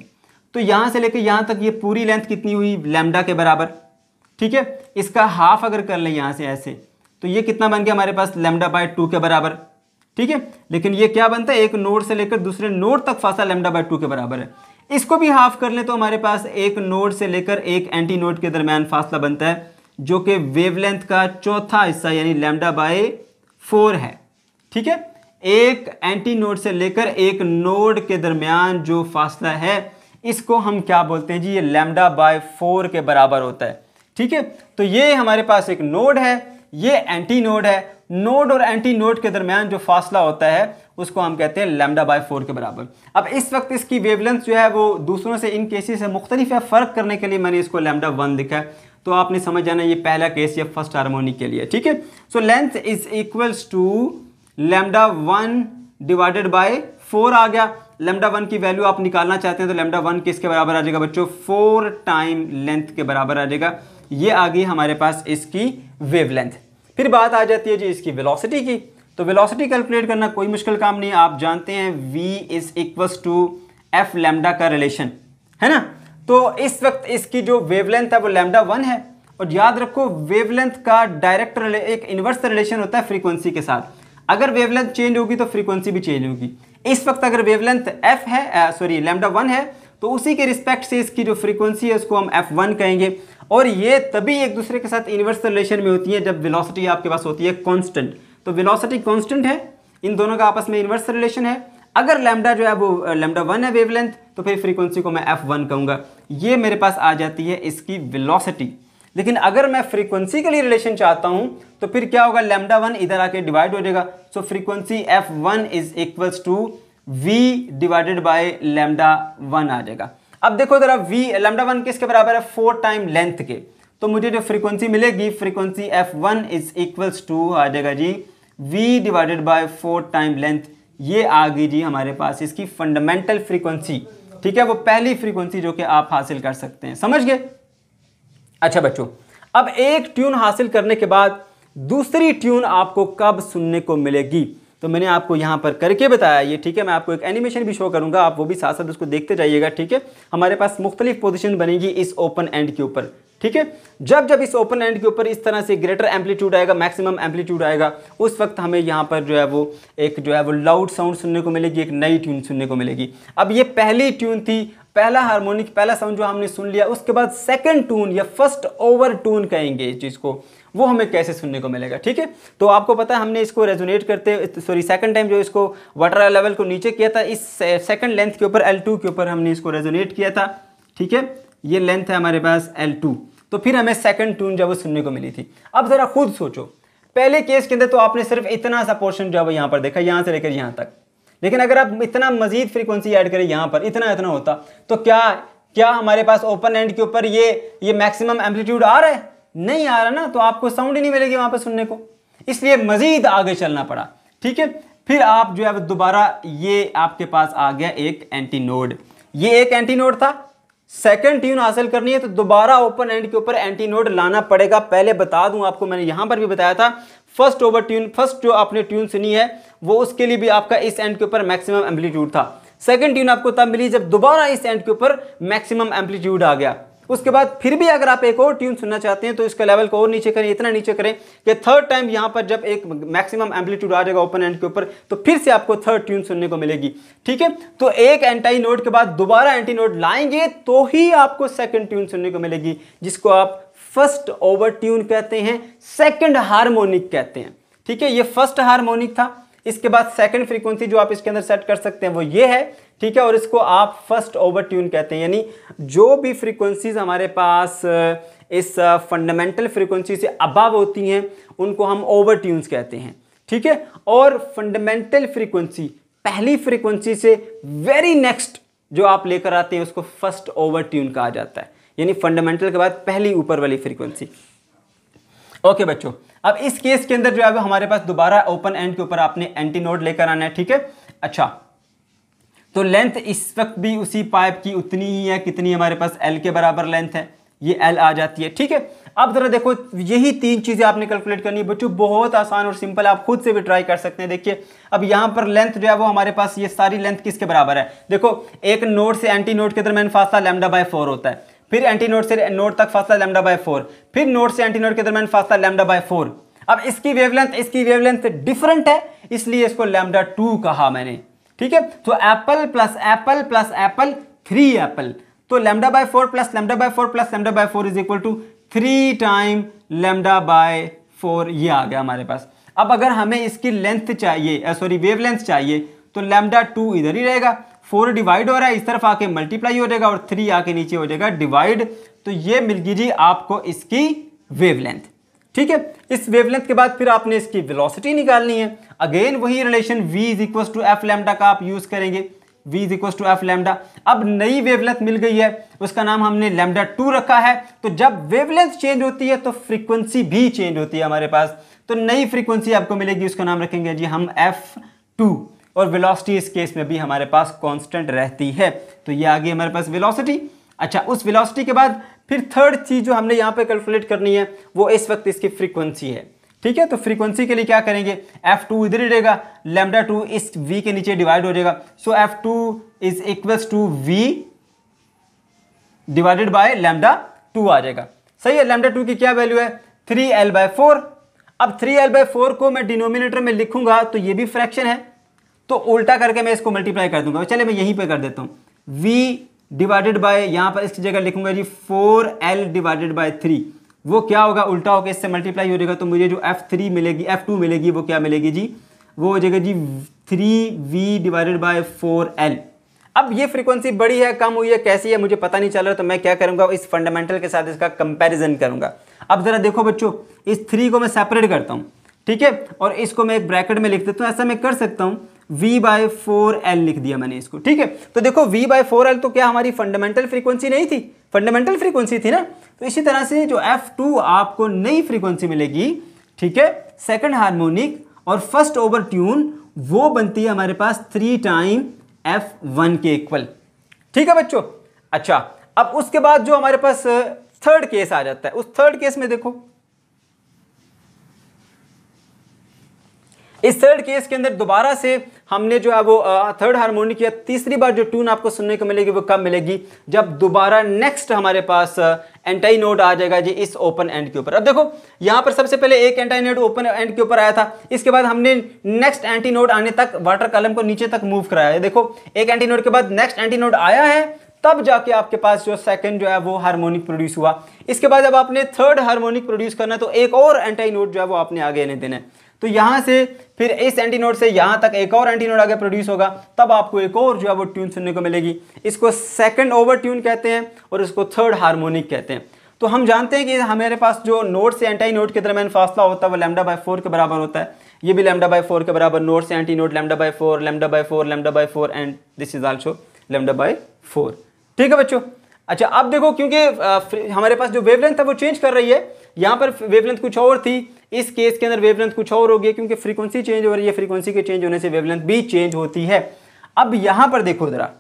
Speaker 1: तो यहाँ से लेकर यहाँ तक ये पूरी लेंथ कितनी हुई लैम्डा के बराबर ठीक है इसका हाफ अगर कर लें यहाँ से ऐसे तो ये कितना बन गया हमारे पास लेमडा बाय टू के बराबर ठीक है लेकिन ये क्या बनता है एक नोड से लेकर दूसरे नोड तक फासा लेमडा बाय टू के बराबर है इसको भी हाफ कर लें तो हमारे पास एक नोड से लेकर एक एंटी नोड के दरमियान फासला बनता है जो कि वेवलेंथ का चौथा हिस्सा यानी लैमडा बाय फोर है ठीक है एक एंटी नोड से लेकर एक नोड के दरमियान जो फासला है इसको हम क्या बोलते हैं जी ये लैमडा बाय फोर के बराबर होता है ठीक है तो ये हमारे पास एक नोड है ये एंटी नोड है नोड और एंटी नोड के दरमियान जो फासला होता है उसको हम कहते हैं लेमडा बाय फोर के बराबर अब इस वक्त इसकी वेवलेंथ जो है वो दूसरों से इन केसेस से मुख्तलिफ है फ़र्क करने के लिए मैंने इसको लेमडा वन लिखा है तो आपने समझ जाना ये पहला केस या फर्स्ट हारमोनी के लिए ठीक है so length is equals to lambda one divided by four आ गया लेमडा वन की वैल्यू आप निकालना चाहते हैं तो लेमडा वन किसके बराबर आ जाएगा बच्चों फोर टाइम लेंथ के बराबर आ जाएगा ये आ गई हमारे पास इसकी वेवलेंथ फिर बात आ जाती है जी इसकी वेलोसिटी की तो वेलोसिटी कैलकुलेट करना कोई मुश्किल काम नहीं आप जानते हैं v is equals to F lambda का रिलेशन है ना तो इस वक्त इसकी जो वेवलेंथ है वो लेमडा वन है और याद रखो वेवलेंथ का डायरेक्ट एक इन्वर्स रिलेशन होता है फ्रीक्वेंसी के साथ अगर वेवलेंथ चेंज होगी तो फ्रीक्वेंसी भी चेंज होगी इस वक्त अगर वेवलेंथ एफ है सॉरी लेमडा वन है तो उसी के रिस्पेक्ट से इसकी जो फ्रीक्वेंसी है उसको हम एफ वन कहेंगे और ये तभी एक दूसरे के साथ इनवर्स रिलेशन में होती है जब वेलोसिटी आपके पास होती है कांस्टेंट तो वेलोसिटी कांस्टेंट है इन दोनों का आपस में इन्वर्स रिलेशन है अगर लैम्डा जो है वो लैम्डा वन है वेवलेंथ तो फिर फ्रीक्वेंसी को मैं एफ वन कहूँगा ये मेरे पास आ जाती है इसकी वेलोसिटी लेकिन अगर मैं फ्रीक्वेंसी के लिए रिलेशन चाहता हूँ तो फिर क्या होगा लैम्डा वन इधर आके डिवाइड हो जाएगा so frequency F one is equals to V divided by lambda one आ जाएगा अब देखो जरा वी लेमडा वन किसके बराबर है फोर टाइम लेंथ के तो मुझे जो फ्रीक्वेंसी मिलेगी frequency F one is equals to आ जाएगा जी V divided by four time length ये आ गई जी हमारे पास इसकी फंडामेंटल फ्रीक्वेंसी ठीक है वो पहली फ्रीक्वेंसी जो कि आप हासिल कर सकते हैं समझ गए अच्छा बच्चों अब एक ट्यून हासिल करने के बाद दूसरी ट्यून आपको कब सुनने को मिलेगी तो मैंने आपको यहाँ पर करके बताया ये ठीक है मैं आपको एक एनिमेशन भी शो करूँगा आप वो भी साथ साथ उसको देखते जाइएगा ठीक है हमारे पास मुख्तलिफ पोजिशन बनेगी इस ओपन एंड के ऊपर ठीक है जब जब इस ओपन एंड के ऊपर इस तरह से ग्रेटर एम्पलीट्यूड आएगा मैक्सिमम एम्पलीट्यूड आएगा उस वक्त हमें यहाँ पर जो है वो एक जो है वो लाउड साउंड सुनने को मिलेगी एक नई ट्यून सुनने को मिलेगी अब ये पहली ट्यून थी पहला हारमोनिक पहला साउंड जो हमने सुन लिया उसके बाद सेकंड टून या फर्स्ट ओवर टून कहेंगे इस चीज़ को वो हमें कैसे सुनने को मिलेगा ठीक है तो आपको पता है हमने इसको रेजोनेट करते सॉरी सेकंड टाइम जो इसको वाटर लेवल को नीचे किया था इस सेकंड लेंथ के ऊपर एल के ऊपर हमने इसको रेजोनेट किया था ठीक है ये लेंथ है हमारे पास एल तो फिर हमें सेकंड टून जब सुनने को मिली थी अब ज़रा खुद सोचो पहले केस के अंदर तो आपने सिर्फ इतना सा पोर्शन जो है यहाँ पर देखा यहाँ से लेकर यहाँ तक लेकिन अगर आप इतना मजीद फ्रीक्वेंसी ऐड करें यहाँ पर इतना इतना होता तो क्या क्या हमारे पास ओपन एंड के ऊपर ये ये मैक्सिमम एम्पलीट्यूड आ रहा है नहीं आ रहा ना तो आपको साउंड ही नहीं मिलेगी वहां पर सुनने को इसलिए मज़ीद आगे चलना पड़ा ठीक है फिर आप जो है दोबारा ये आपके पास आ गया एक एंटी नोड ये एक एंटी नोड था सेकंड ट्यून हासिल करनी है तो दोबारा ओपन एंड के ऊपर एंटी नोड लाना पड़ेगा पहले बता दूं आपको मैंने यहां पर भी बताया था फर्स्ट ओवर ट्यून फर्स्ट जो आपने ट्यून सुनी है वो उसके लिए भी आपका इस एंड के ऊपर मैक्सिमम एम्पलीट्यूड था सेकंड ट्यून आपको तब मिली जब दोबारा इस एंड के ऊपर मैक्सिमम एम्पलीट्यूड आ गया उसके बाद फिर भी अगर आप एक और ट्यून सुनना चाहते हैं तो इसके लेवल को और नीचे करें इतना नीचे करें कि थर्ड टाइम यहां पर जब एक मैक्सिमम एम्पलीट्यूड आ जाएगा ओपन एंड के ऊपर तो फिर से आपको थर्ड ट्यून सुनने को मिलेगी ठीक है तो एक एंटाई नोट के बाद दोबारा एंटी नोट लाएंगे तो ही आपको सेकेंड ट्यून सुनने को मिलेगी जिसको आप फर्स्ट ओवर ट्यून कहते हैं सेकेंड हारमोनिक कहते हैं ठीक है ये फर्स्ट हारमोनिक था इसके बाद सेकंड फ्रीक्वेंसी जो आप इसके अंदर सेट कर सकते हैं वो ये है ठीक है और इसको आप फर्स्ट ओवर ट्यून कहते हैं यानी जो भी फ्रीक्वेंसीज हमारे पास uh, इस फंडामेंटल uh, फ्रीक्वेंसी से अबव होती हैं उनको हम ओवर ट्यून्स कहते हैं ठीक है और फंडामेंटल फ्रीक्वेंसी पहली फ्रीक्वेंसी से वेरी नेक्स्ट जो आप लेकर आते हैं उसको फर्स्ट ओवर ट्यून कहा जाता है यानी फंडामेंटल के बाद पहली ऊपर वाली फ्रीक्वेंसी ओके बच्चों अब इस केस के अंदर जो है हमारे पास दोबारा ओपन एंड के ऊपर आपने एंटी नोड लेकर आना है ठीक है अच्छा तो लेंथ इस वक्त भी उसी पाइप की उतनी ही है कितनी हमारे पास एल के बराबर लेंथ है ये एल आ जाती है ठीक है अब ज़रा देखो यही तीन चीज़ें आपने कैलकुलेट करनी है बच्चों बहुत आसान और सिंपल आप खुद से भी ट्राई कर सकते हैं देखिए अब यहाँ पर लेंथ जो है वो हमारे पास ये सारी लेंथ किसके बराबर है देखो एक नोट से एंटी नोट के दरमियान फासला लेमडा बाय फोर होता है फिर एंटी नोट से नोट तक फासला लेमडा बाय फोर फिर नोट से एंटी नोट के दरमियान फासला लेमडा बाय फोर अब इसकी वेवलेंथ इसकी वेवलेंथ डिफरेंट है इसलिए इसको लेमडा टू कहा मैंने ठीक है तो apple plus apple plus apple three apple तो lambda by four plus lambda by four plus lambda by four is equal to three time lambda by four ये आ गया हमारे पास अब अगर हमें इसकी लेंथ चाहिए सॉरी वेव लेंथ चाहिए तो लेमडा टू इधर ही रहेगा फोर डिवाइड हो रहा है इस तरफ आके मल्टीप्लाई हो जाएगा और थ्री आके नीचे हो जाएगा डिवाइड तो ये मिल गई जी आपको इसकी वेव लेंथ ठीक है इस वेवलेंथ के बाद फिर आपने इसकी वेलोसिटी निकालनी है अगेन वही relation v is equal to F lambda का आप यूज़ करेंगे v is equal to F lambda अब नई वेवलेंथ मिल गई है उसका नाम हमने लैमडा टू रखा है तो जब वेवलेंथ चेंज होती है तो फ्रीक्वेंसी भी चेंज होती है हमारे पास तो नई फ्रीक्वेंसी आपको मिलेगी उसका नाम रखेंगे जी हम एफ टू और वेलोसिटी इस केस में भी हमारे पास कांस्टेंट रहती है तो ये आ गई हमारे पास वेलोसिटी अच्छा उस वेलोसिटी के बाद फिर थर्ड चीज़ जो हमने यहाँ पे कैलकुलेट करनी है वो इस वक्त इसकी फ्रीक्वेंसी है ठीक है तो फ्रीक्वेंसी के लिए क्या करेंगे एफ टू इधर ही रहेगा लेमडा टू इस V के नीचे डिवाइड हो जाएगा so F two is equal to V divided by lambda two आ जाएगा सही है लेमडा टू की क्या वैल्यू है थ्री एल बाय फोर अब थ्री एल बाय फोर को मैं डिनोमिनेटर में लिखूंगा तो ये भी फ्रैक्शन है तो उल्टा करके मैं इसको मल्टीप्लाई कर दूंगा चले मैं यहीं पर कर देता हूँ वी डिवाइडेड बाय यहाँ पर इसकी जगह लिखूंगा जी four L divided by three वो क्या होगा उल्टा होगा इससे मल्टीप्लाई हो जाएगा तो मुझे जो एफ थ्री मिलेगी एफ टू मिलेगी वो क्या मिलेगी जी वो हो जाएगा जी three V divided by four L अब ये फ्रीक्वेंसी बड़ी है कम हुई है कैसी है मुझे पता नहीं चल रहा तो मैं क्या करूँगा इस फंडामेंटल के साथ इसका कंपेरिजन करूँगा अब ज़रा देखो बच्चों इस थ्री को मैं सेपरेट करता हूँ ठीक है और इसको मैं एक ब्रैकेट में लिख देता हूँ ऐसा मैं कर सकता हूँ v बाय फोर एल लिख दिया मैंने इसको ठीक है तो देखो v बाय फोर एल तो क्या हमारी फंडामेंटल फ्रीक्वेंसी नहीं थी फंडामेंटल फ्रीक्वेंसी थी ना तो इसी तरह से जो f2 आपको नई फ्रीक्वेंसी मिलेगी ठीक है सेकंड हार्मोनिक और फर्स्ट ओवर ट्यून वो बनती है हमारे पास थ्री टाइम एफ वन के इक्वल ठीक है बच्चों अच्छा अब उसके बाद जो हमारे पास थर्ड uh, केस आ जाता है उस थर्ड केस में देखो इस थर्ड केस के अंदर दोबारा से हमने जो है वो थर्ड हारमोनिक या तीसरी बार जो ट्यून आपको सुनने को मिलेगी वो कब मिलेगी जब दोबारा नेक्स्ट हमारे पास एंटाई नोड आ जाएगा जी इस ओपन एंड के ऊपर अब देखो यहाँ पर सबसे पहले एक एंटाई नोड ओपन एंड के ऊपर आया था इसके बाद हमने नेक्स्ट एंटी नोड आने तक वाटर कलम को नीचे तक मूव कराया है देखो एक एंटी नोड के बाद नेक्स्ट एंटी नोड आया है तब जाके आपके पास जो सेकंड जो है वो हार्मोनिक प्रोड्यूस हुआ इसके बाद अब आपने थर्ड हार्मोनिक प्रोड्यूस करना है तो एक और एंटाई नोट जो है वो आपने आगे आने देना है तो यहाँ से फिर इस एंटी नोड से यहाँ तक एक और एंटी नोड आगे प्रोड्यूस होगा तब आपको एक और जो है वो ट्यून सुनने को मिलेगी इसको सेकंड ओवर ट्यून कहते हैं और इसको थर्ड हार्मोनिक कहते हैं तो हम जानते हैं कि हमारे पास जो नोड से एंटी नोड के दरमियान फासला होता है वो लेमडा बाई फोर के बराबर होता है ये भी लेमडा बाई फोर के बराबर नोट से antinode lambda by four lambda by four lambda by four and this is also lambda by four ठीक है बच्चों अच्छा अब देखो क्योंकि हमारे पास जो वेवलेंथ है वो चेंज कर रही है यहाँ पर वेवलेंथ कुछ और थी इस केस के अंदर वेवलेंथ कुछ और होगी क्योंकि फ्रीक्वेंसी चेंज हो रही है फ्रीक्वेंसी के चेंज होने से वेवलेंथ भी चेंज होती है अब यहां पर देखो जरा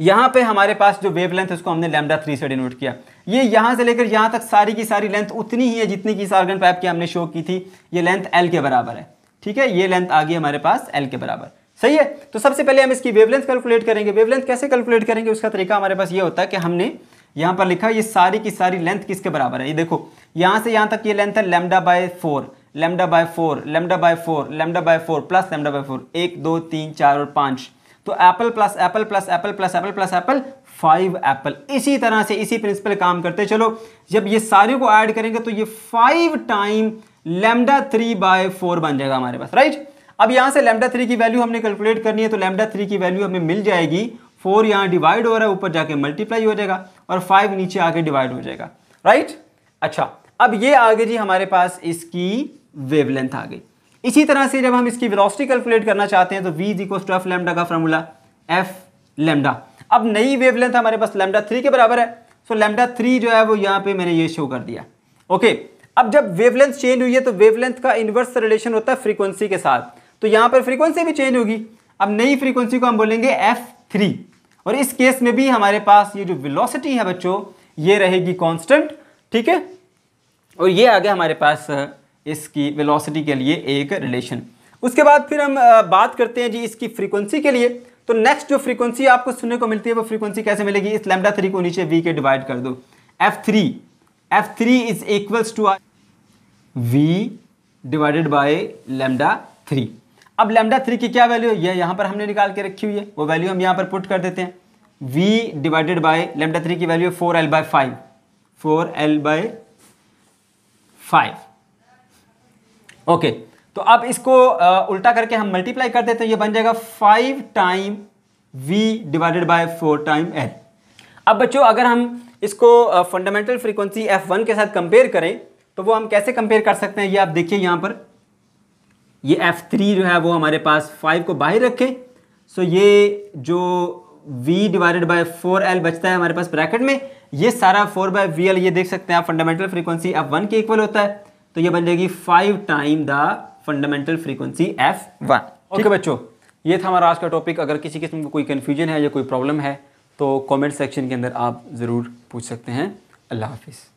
Speaker 1: यहां पे हमारे पास जो वेवलेंथ है उसको हमने लैमडा थ्री से डिनोट किया ये यहां से लेकर यहां तक सारी की सारी लेंथ उतनी ही है जितनी की सार्गन पाइप की हमने शो की थी ये लेंथ एल के बराबर है ठीक है ये लेंथ आ गई हमारे पास एल के बराबर सही है तो सबसे पहले हम इसकी वेवलेंथ कैलकुलेट करेंगे वेवलेंथ कैसे कैलकुलेट करेंगे उसका तरीका हमारे पास ये होता है कि हमने यहाँ पर लिखा ये सारी की सारी लेंथ किसके बराबर है ये देखो यहाँ से यहाँ तक ये लेंथ है lambda by four lambda by four lambda by four lambda by four plus lambda by four एक दो तीन चार और पाँच तो apple plus apple plus apple plus apple plus apple five apple इसी तरह से इसी प्रिंसिपल काम करते चलो जब ये सारे को ऐड करेंगे तो ये five time lambda three by four बन जाएगा हमारे पास राइट अब यहाँ से लेमडा थ्री की वैल्यू हमने कैलकुलेट करनी है तो लेमडा थ्री की वैल्यू हमें मिल जाएगी फोर यहाँ डिवाइड हो रहा है ऊपर जाके मल्टीप्लाई हो जाएगा और फाइव नीचे आके डिवाइड हो जाएगा राइट अच्छा अब ये आगे जी हमारे पास इसकी वेवलेंथ आ गई इसी तरह से जब हम इसकी वेलोसिटी कैलकुलेट करना चाहते हैं तो v is equal to F lambda का फॉर्मूला एफ लेमडा अब नई वेवलेंथ हमारे पास लेमडा थ्री के बराबर है सो लेमडा थ्री जो है वो यहाँ पे मैंने ये शो कर दिया ओके अब जब वेवलेंथ चेंज हुई है तो वेवलेंथ का इन्वर्स रिलेशन होता है फ्रीक्वेंसी के साथ तो यहाँ पर फ्रीक्वेंसी भी चेंज होगी अब नई फ्रीक्वेंसी को हम बोलेंगे एफ थ्री और इस केस में भी हमारे पास ये जो वेलोसिटी है बच्चों ये रहेगी कांस्टेंट ठीक है और ये आ गया हमारे पास इसकी वेलोसिटी के लिए एक रिलेशन उसके बाद फिर हम बात करते हैं जी इसकी फ्रीक्वेंसी के लिए तो नेक्स्ट जो फ्रीक्वेंसी आपको सुनने को मिलती है वो फ्रीक्वेंसी कैसे मिलेगी इस लेमडा थ्री को नीचे वी के डिवाइड कर दो F three F three is equals to R V divided by lambda three अब लेमडा थ्री की क्या वैल्यू है यह यहाँ पर हमने निकाल के रखी हुई है वो वैल्यू हम यहाँ पर पुट कर देते हैं v divided by lambda three की value four L by five four L by five okay तो अब इसको आ, उल्टा करके हम मल्टीप्लाई कर देते हैं ये बन जाएगा five time v divided by four time L अब बच्चों अगर हम इसको फंडामेंटल फ्रीक्वेंसी एफ वन के साथ कंपेयर करें तो वो हम कैसे कंपेयर कर सकते हैं ये आप देखिए यहाँ पर ये F3 जो है वो हमारे पास 5 को बाहर रखें सो ये जो V डिवाइडेड बाय 4L बचता है हमारे पास ब्रैकेट में ये सारा 4 बाय वी ये देख सकते हैं आप फंडामेंटल फ्रीक्वेंसी एफ वन के इक्वल होता है तो ये बन जाएगी five time the fundamental frequency F one okay बच्चों ये था हमारा आज का टॉपिक अगर किसी किस्म का कोई कन्फ्यूजन है या कोई प्रॉब्लम है तो कॉमेंट सेक्शन के अंदर आप ज़रूर पूछ सकते हैं अल्लाह हाफिज़